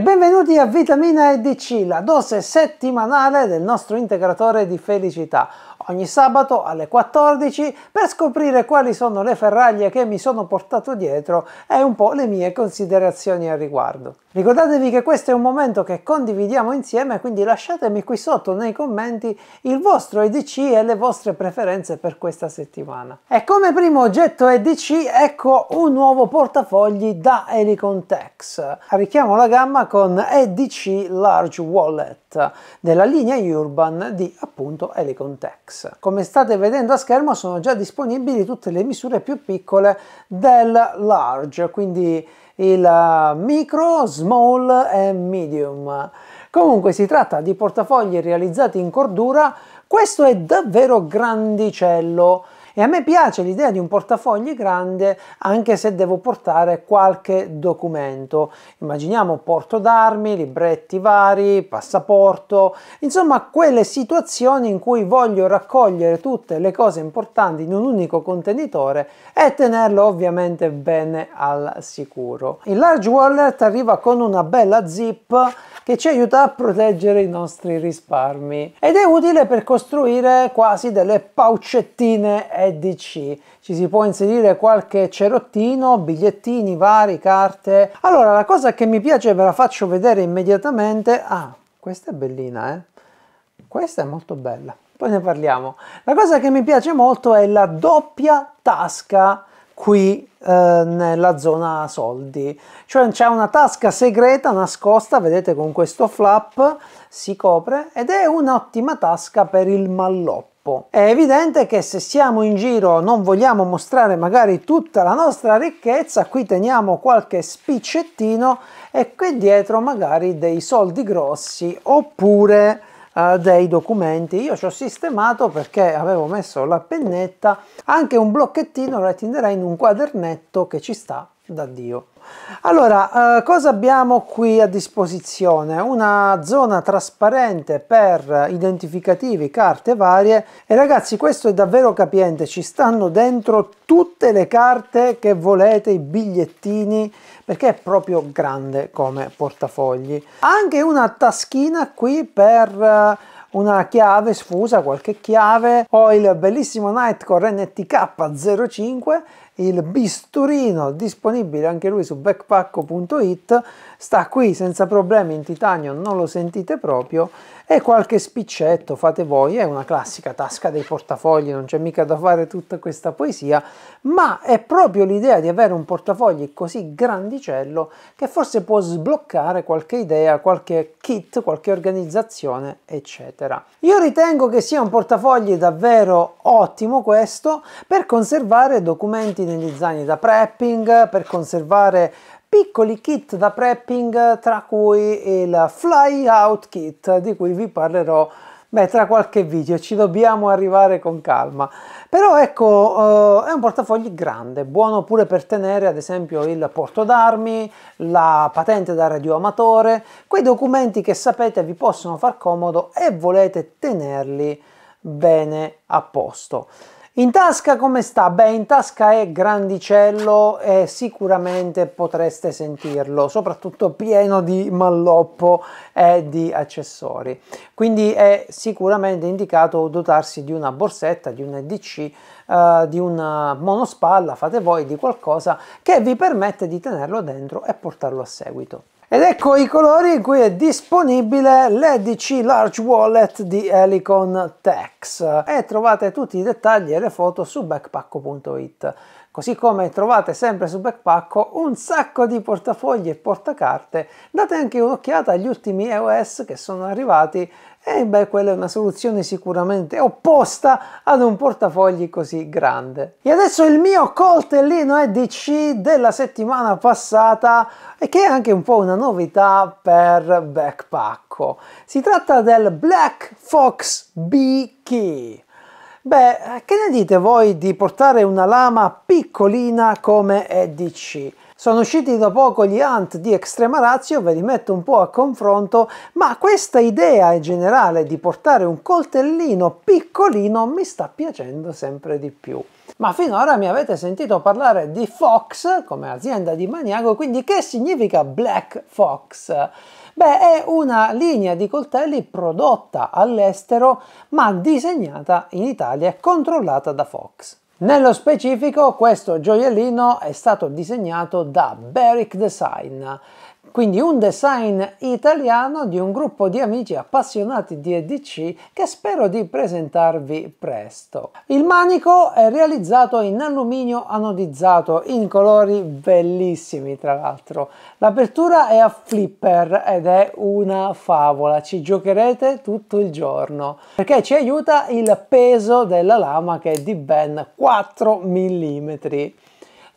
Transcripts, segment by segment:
E benvenuti a Vitamina EDC, la dose settimanale del nostro integratore di felicità ogni sabato alle 14 per scoprire quali sono le ferraglie che mi sono portato dietro e un po' le mie considerazioni al riguardo. Ricordatevi che questo è un momento che condividiamo insieme, quindi lasciatemi qui sotto nei commenti il vostro EDC e le vostre preferenze per questa settimana. E come primo oggetto EDC ecco un nuovo portafogli da Helicon Tex. Arricchiamo la gamma con EDC Large Wallet. Net della linea Urban di appunto Helicon Tex. Come state vedendo a schermo sono già disponibili tutte le misure più piccole del large, quindi il uh, micro, small e medium. Comunque si tratta di portafogli realizzati in cordura, questo è davvero grandicello e a me piace l'idea di un portafogli grande anche se devo portare qualche documento. Immaginiamo porto d'armi, libretti vari, passaporto, insomma quelle situazioni in cui voglio raccogliere tutte le cose importanti in un unico contenitore e tenerlo ovviamente bene al sicuro. Il large wallet arriva con una bella zip che ci aiuta a proteggere i nostri risparmi ed è utile per costruire quasi delle paucettine e EDC. Ci si può inserire qualche cerottino, bigliettini vari, carte. Allora, la cosa che mi piace ve la faccio vedere immediatamente. Ah, questa è bellina, eh? Questa è molto bella. Poi ne parliamo. La cosa che mi piace molto è la doppia tasca qui eh, nella zona soldi cioè c'è una tasca segreta nascosta vedete con questo flap si copre ed è un'ottima tasca per il malloppo troppo. È evidente che se siamo in giro non vogliamo mostrare magari tutta la nostra ricchezza, qui teniamo qualche spiccettino e qui dietro magari dei soldi grossi oppure eh, dei documenti io ci ho sistemato perché avevo messo la pennetta anche un blocchettino lo retinderei in un quadernetto che ci sta da Dio. Allora, eh, cosa abbiamo qui a disposizione? Una zona trasparente per identificativi, carte varie e ragazzi questo è davvero capiente, ci stanno dentro tutte le carte che volete, i bigliettini, perché è proprio grande come portafogli. Anche una taschina qui per... Eh, una chiave sfusa, qualche chiave, ho il bellissimo Nightcore NTK05 il bisturino disponibile anche lui su backpacko.it sta qui senza problemi in titanio non lo sentite proprio e qualche spiccetto fate voi è una classica tasca dei portafogli non c'è mica da fare tutta questa poesia ma è proprio l'idea di avere un portafogli così grandicello che forse può sbloccare qualche idea qualche kit qualche organizzazione eccetera io ritengo che sia un portafogli davvero ottimo questo per conservare documenti negli zaini da prepping, per conservare piccoli kit da prepping tra cui il fly out kit di cui vi parlerò beh, tra qualche video, ci dobbiamo arrivare con calma. Però ecco, eh, è un portafogli grande, buono pure per tenere ad esempio il porto d'armi, la patente da radioamatore, quei documenti che sapete vi possono far comodo e volete tenerli bene a posto. In tasca come sta? Beh, in tasca è grandicello e sicuramente potreste sentirlo, soprattutto pieno di malloppo e di accessori. Quindi è sicuramente indicato dotarsi di una borsetta, di un EDC, eh, di una monospalla, fate voi, di qualcosa che vi permette di tenerlo dentro e portarlo a seguito. Ed ecco i colori in cui è disponibile l'EDC Large Wallet di Helicon Tex e trovate tutti i dettagli e le foto su backpacko.it. Così come trovate sempre su Backpacko un sacco di portafogli e portacarte, date anche un'occhiata agli ultimi EOS che sono arrivati e beh, quella è una soluzione sicuramente opposta ad un portafogli così grande. E adesso il mio coltellino EDC della settimana passata e che è anche un po' una novità per Backpacko. Si tratta del Black Fox B Key. Beh, che ne dite voi di portare una lama piccolina come EDC? Sono usciti da poco gli Ant di Extrema Razio, ve li metto un po' a confronto, ma questa idea in generale di portare un coltellino piccolino mi sta piacendo sempre di più. Ma finora mi avete sentito parlare di Fox come azienda di maniaco, quindi che significa Black Fox? Beh, è una linea di coltelli prodotta all'estero ma disegnata in Italia e controllata da Fox. Nello specifico questo gioiellino è stato disegnato da Beric Design quindi un design italiano di un gruppo di amici appassionati di EDC che spero di presentarvi presto. Il manico è realizzato in alluminio anodizzato in colori bellissimi tra l'altro. L'apertura è a flipper ed è una favola, ci giocherete tutto il giorno perché ci aiuta il peso della lama che è di ben 4 mm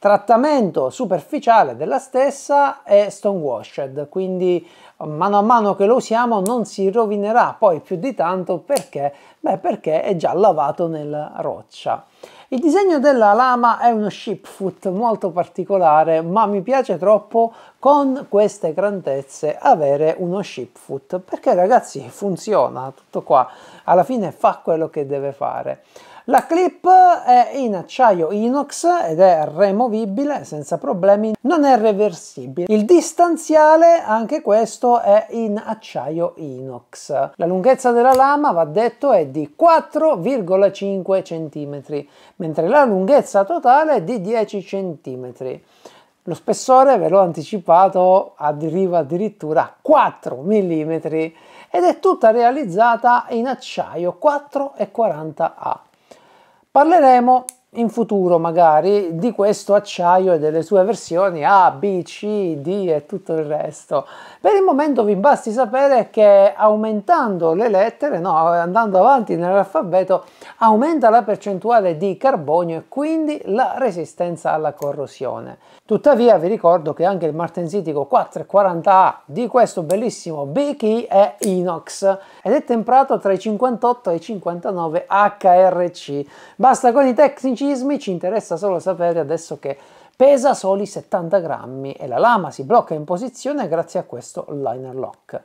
trattamento superficiale della stessa è stonewashed, quindi mm, mano a mano che lo usiamo non si rovinerà poi più di tanto perché, Beh, perché è già lavato nella roccia. Il disegno della lama è uno shipfoot molto particolare, ma mi piace troppo con queste grandezze avere uno shipfoot, perché ragazzi funziona tutto qua, alla fine fa quello che deve fare. La clip è in acciaio inox ed è removibile senza problemi, non è reversibile. Il distanziale, anche questo, è in acciaio inox. La lunghezza della lama, va detto, è di 4,5 cm, mentre la lunghezza totale è di 10 cm. Lo spessore, ve l'ho anticipato, arriva addirittura a 4 mm ed è tutta realizzata in acciaio 4,40A parleremo in futuro magari di questo acciaio e delle sue versioni A, B, C, D e tutto il resto. Per il momento vi basti sapere che aumentando le lettere, no, andando avanti nell'alfabeto, aumenta la percentuale di carbonio e quindi la resistenza alla corrosione. Tuttavia vi ricordo che anche il martensitico 440A di questo bellissimo BKI è inox ed è temperato tra i 58 e i 59 HRC. Basta con i tecnici tecnicismi, ci interessa solo sapere adesso che pesa soli 70 grammi e la lama si blocca in posizione grazie a questo liner lock.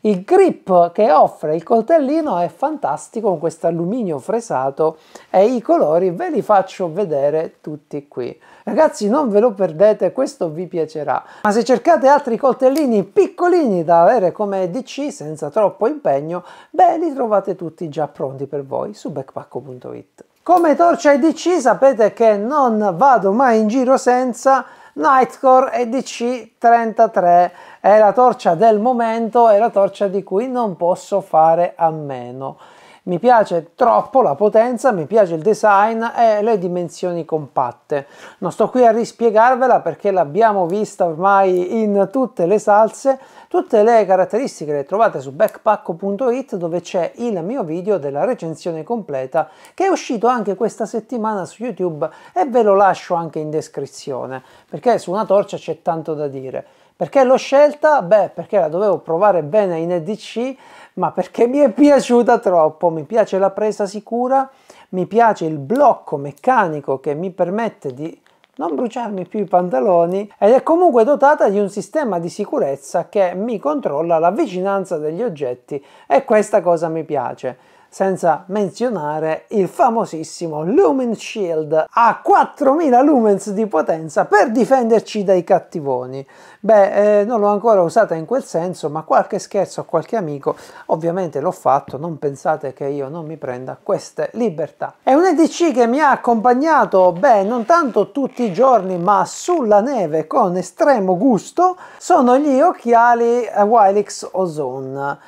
Il grip che offre il coltellino è fantastico con questo alluminio fresato e i colori ve li faccio vedere tutti qui. Ragazzi non ve lo perdete, questo vi piacerà. Ma se cercate altri coltellini piccolini da avere come DC senza troppo impegno, beh li trovate tutti già pronti per voi su backpacko.it. Come torcia EDC sapete che non vado mai in giro senza Nightcore EDC 33 è la torcia del momento, è la torcia di cui non posso fare a meno mi piace troppo la potenza, mi piace il design e le dimensioni compatte. Non sto qui a rispiegarvela perché l'abbiamo vista ormai in tutte le salse, tutte le caratteristiche le trovate su backpack.it dove c'è il mio video della recensione completa che è uscito anche questa settimana su YouTube e ve lo lascio anche in descrizione perché su una torcia c'è tanto da dire. Perché l'ho scelta? Beh, perché la dovevo provare bene in EDC ma perché mi è piaciuta troppo, mi piace la presa sicura, mi piace il blocco meccanico che mi permette di non bruciarmi più i pantaloni ed è comunque dotata di un sistema di sicurezza che mi controlla la vicinanza degli oggetti e questa cosa mi piace senza menzionare il famosissimo Lumen Shield a 4000 lumens di potenza per difenderci dai cattivoni. Beh, eh, non l'ho ancora usata in quel senso, ma qualche scherzo a qualche amico ovviamente l'ho fatto, non pensate che io non mi prenda queste libertà. È un EDC che mi ha accompagnato, beh, non tanto tutti i giorni, ma sulla neve con estremo gusto, sono gli occhiali eh, Wilex Ozone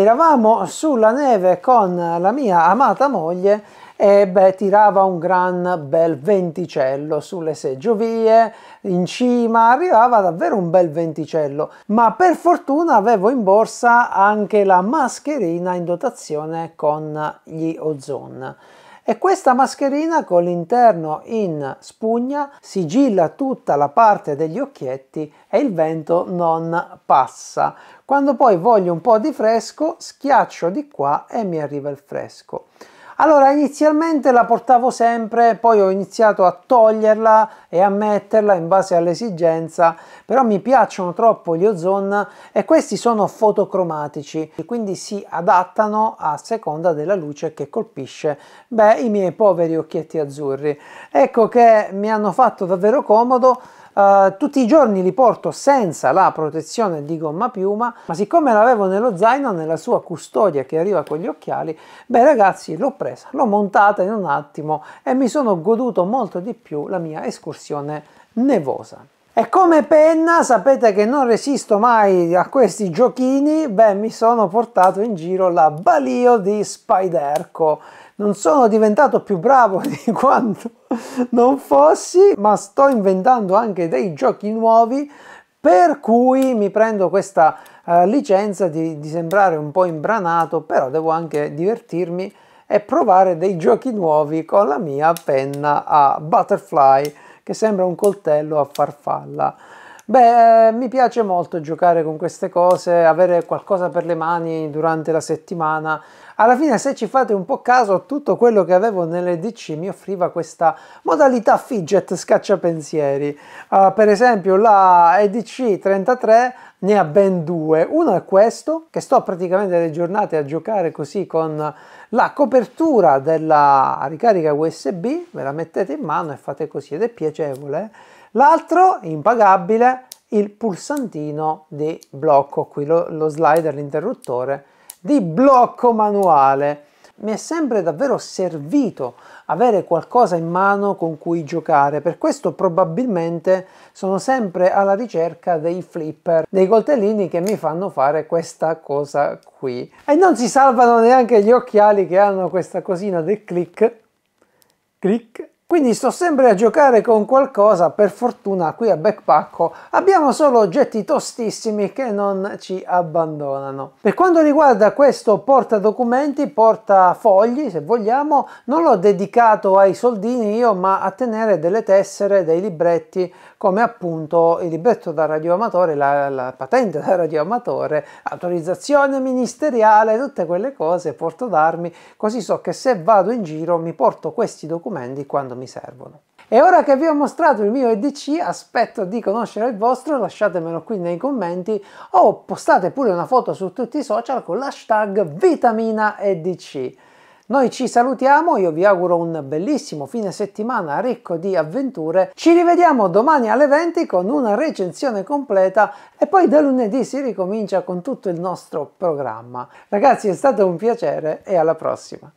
Eravamo sulla neve con la mia amata moglie e beh, tirava un gran bel venticello sulle seggiovie, in cima, arrivava davvero un bel venticello, ma per fortuna avevo in borsa anche la mascherina in dotazione con gli ozone e questa mascherina con l'interno in spugna sigilla tutta la parte degli occhietti e il vento non passa. Quando poi voglio un po' di fresco schiaccio di qua e mi arriva il fresco. Allora, inizialmente la portavo sempre, poi ho iniziato a toglierla e a metterla in base all'esigenza, però mi piacciono troppo gli ozon e questi sono fotocromatici, quindi si adattano a seconda della luce che colpisce beh, i miei poveri occhietti azzurri. Ecco che mi hanno fatto davvero comodo, eh, tutti i giorni li porto senza la protezione di gomma piuma, ma siccome l'avevo nello zaino, nella sua custodia che arriva con gli occhiali, beh ragazzi l'ho presa, l'ho montata in un attimo e mi sono goduto molto di più la mia escursione nevosa. E come penna, sapete che non resisto mai a questi giochini, beh mi sono portato in giro la Balio di Spiderco non sono diventato più bravo di quanto non fossi, ma sto inventando anche dei giochi nuovi per cui mi prendo questa uh, licenza di, di sembrare un po' imbranato, però devo anche divertirmi e provare dei giochi nuovi con la mia penna a butterfly che sembra un coltello a farfalla. Beh, eh, mi piace molto giocare con queste cose, avere qualcosa per le mani durante la settimana, alla fine se ci fate un po' caso tutto quello che avevo nell'EDC mi offriva questa modalità fidget scacciapensieri Uh, per esempio la EDC 33 ne ha ben due. Uno è questo, che sto praticamente le giornate a giocare così con la copertura della ricarica USB, ve la mettete in mano e fate così ed è piacevole. L'altro, impagabile, il pulsantino di blocco, qui lo, lo slider, l'interruttore, di blocco manuale. Mi è sempre davvero servito avere qualcosa in mano con cui giocare, per questo probabilmente sono sempre alla ricerca dei flipper, dei coltellini che mi fanno fare questa cosa qui. E non si salvano neanche gli occhiali che hanno questa cosina del click, click quindi sto sempre a giocare con qualcosa, per fortuna qui a Backpacko abbiamo solo oggetti tostissimi che non ci abbandonano. Per quanto riguarda questo porta documenti, porta fogli se vogliamo, non l'ho dedicato ai soldini io ma a tenere delle tessere, dei libretti come appunto il libretto da radioamatore, la, la patente da radioamatore, autorizzazione ministeriale, tutte quelle cose, porto d'armi, così so che se vado in giro mi porto questi documenti quando mi servono. E ora che vi ho mostrato il mio EDC, aspetto di conoscere il vostro, lasciatemelo qui nei commenti o postate pure una foto su tutti i social con l'hashtag vitamina EDC. Noi ci salutiamo, io vi auguro un bellissimo fine settimana ricco di avventure. Ci rivediamo domani alle 20 con una recensione completa e poi da lunedì si ricomincia con tutto il nostro programma. Ragazzi, è stato un piacere e alla prossima.